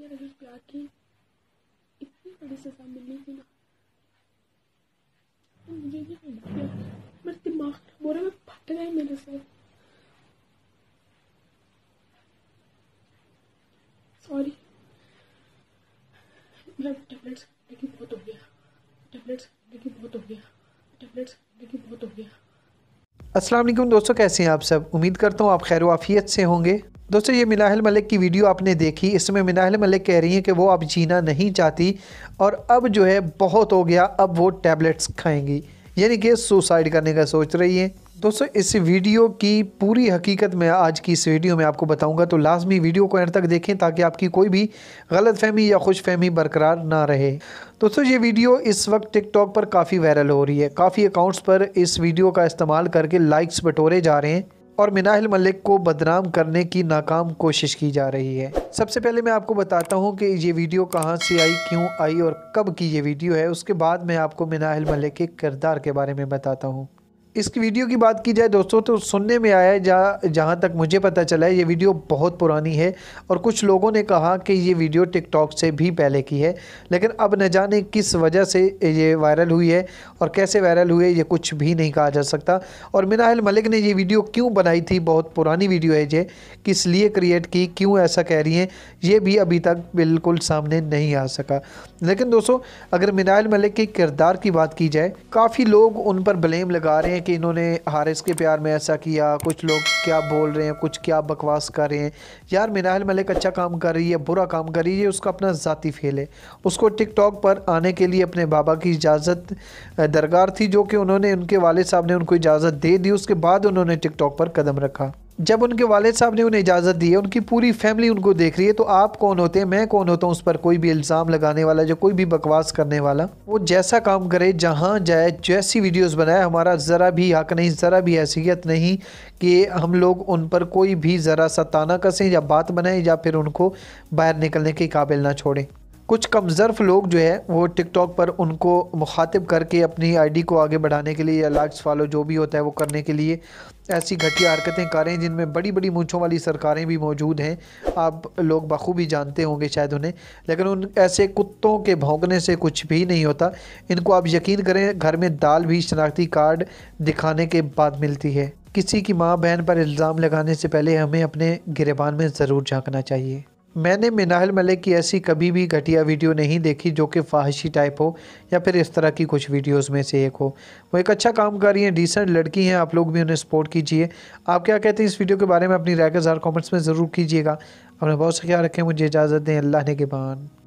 यार अभी प्यार की इतनी बड़ी सजा मिली थी ना तो मुझे भी नहीं किया मेरा दिमाग खराब हो रहा है फट गया मेरे से सॉरी मैं टैबलेट्स खाने की बहुत हो गया टैबलेट्स खाने की बहुत हो गया टैबलेट्स खाने की बहुत हो गया असलम दोस्तों कैसे हैं आप सब उम्मीद करता हूँ आप खैर वाफ़ियत से होंगे दोस्तों ये मिलाहल मलिक की वीडियो आपने देखी इसमें मिलाहल मलिक कह रही हैं कि वो अब जीना नहीं चाहती और अब जो है बहुत हो गया अब वो टैबलेट्स खाएंगी यानी कि सुसाइड करने का सोच रही हैं दोस्तों इस वीडियो की पूरी हकीकत मैं आज की इस वीडियो में आपको बताऊंगा तो लाजमी वीडियो को एंड तक देखें ताकि आपकी कोई भी गलत फहमी या खुश फहमी बरकरार ना रहे दोस्तों ये वीडियो इस वक्त टिकटॉक पर काफ़ी वायरल हो रही है काफ़ी अकाउंट्स पर इस वीडियो का इस्तेमाल करके लाइक्स बटोरे जा रहे हैं और मिनाहिल मलिक को बदनाम करने की नाकाम कोशिश की जा रही है सबसे पहले मैं आपको बताता हूँ कि ये वीडियो कहाँ से आई क्यों आई और कब की ये वीडियो है उसके बाद मैं आपको मिनाहिल मलिक के किरदार के बारे में बताता हूँ इसकी वीडियो की बात की जाए दोस्तों तो सुनने में आया है जहाँ जहाँ तक मुझे पता चला है ये वीडियो बहुत पुरानी है और कुछ लोगों ने कहा कि ये वीडियो टिकटॉक से भी पहले की है लेकिन अब न जाने किस वजह से ये वायरल हुई है और कैसे वायरल हुई है ये कुछ भी नहीं कहा जा सकता और मिनाहल मलिक ने ये वीडियो क्यों बनाई थी बहुत पुरानी वीडियो है ये किस लिए क्रिएट की क्यों ऐसा कह रही हैं ये भी अभी तक बिल्कुल सामने नहीं आ सका लेकिन दोस्तों अगर मिनाहल मलिक के किरदार की बात की जाए काफ़ी लोग उन पर ब्लेम लगा रहे हैं कि इन्होंने हारिस के प्यार में ऐसा किया कुछ लोग क्या बोल रहे हैं कुछ क्या बकवास कर रहे हैं यार मिनाहल मलिक अच्छा काम कर रही है बुरा काम कर रही है उसका अपना ज़ाती फेल है उसको टिकटॉक पर आने के लिए अपने बाबा की इजाज़त दरकार थी जो कि उन्होंने उनके वाले साहब ने उनको इजाज़त दे दी उसके बाद उन्होंने टिकटॉक पर कदम रखा जब उनके वालद साहब ने उन्हें इजाज़त दी है उनकी पूरी फैमिली उनको देख रही है तो आप कौन होते हैं मैं कौन होता हूँ उस पर कोई भी इल्ज़ाम लगाने वाला जो कोई भी बकवास करने वाला वो जैसा काम करे जहाँ जाए जैसी वीडियोस बनाए हमारा ज़रा भी हक नहीं ज़रा भी हैसियत नहीं कि हम लोग उन पर कोई भी ज़रा सा ताना कसें या बात बनाएं या फिर उनको बाहर निकलने के काबिल ना छोड़ें कुछ कमज़र्फ लोग जो है वो टिकटॉक पर उनको मुखातिब करके अपनी आईडी को आगे बढ़ाने के लिए या लाइक्स फॉलो जो भी होता है वो करने के लिए ऐसी घटिया हरकतें कर रहे हैं जिनमें बड़ी बड़ी मूँछों वाली सरकारें भी मौजूद हैं आप लोग बखूबी जानते होंगे शायद उन्हें लेकिन उन ऐसे कुत्तों के भोंकने से कुछ भी नहीं होता इनको आप यकीन करें घर में दाल भी शनाख्ती कार्ड दिखाने के बाद मिलती है किसी की माँ बहन पर इल्ज़ाम लगाने से पहले हमें अपने गिरबान में ज़रूर झाँकना चाहिए मैंने मिनाहल मलिक की ऐसी कभी भी घटिया वीडियो नहीं देखी जो कि फाहशी टाइप हो या फिर इस तरह की कुछ वीडियोस में से एक हो वो एक अच्छा काम कर रही हैं डिसेंट लड़की हैं आप लोग भी उन्हें सपोर्ट कीजिए आप क्या कहते हैं इस वीडियो के बारे में अपनी राय का कमेंट्स में ज़रूर कीजिएगा अपने बहुत से ख्याल रखें मुझे इजाज़त दें अल्लाह ने के बान